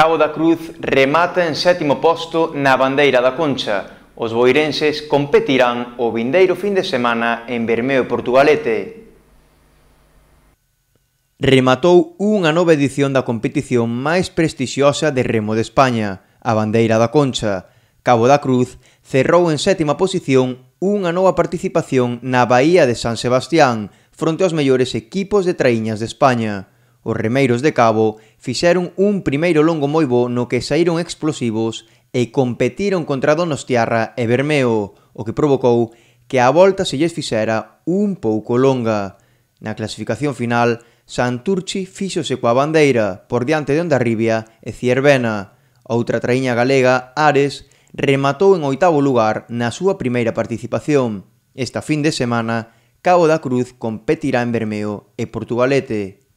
Cabo da Cruz remata en sétimo posto na bandeira da Concha. Os boirenses competirán o vindeiro fin de semana en Bermeo Portugalete. Rematou unha nova edición da competición máis prestixiosa de remo de España, a bandeira da Concha. Cabo da Cruz cerrou en sétima posición unha nova participación na Bahía de San Sebastián, fronte aos mellores equipos de traíñas de España. Os remeiros de Cabo fixeron un primeiro longo moi bo no que saíron explosivos e competiron contra Donostiarra e Bermeo, o que provocou que a volta se lles fixera un pouco longa. Na clasificación final, Santurchi fixose coa bandeira por diante de Ondarribia e Ciervena. Outra traíña galega, Ares, rematou en oitavo lugar na súa primeira participación. Esta fin de semana, Cabo da Cruz competirá en Bermeo e Portugalete.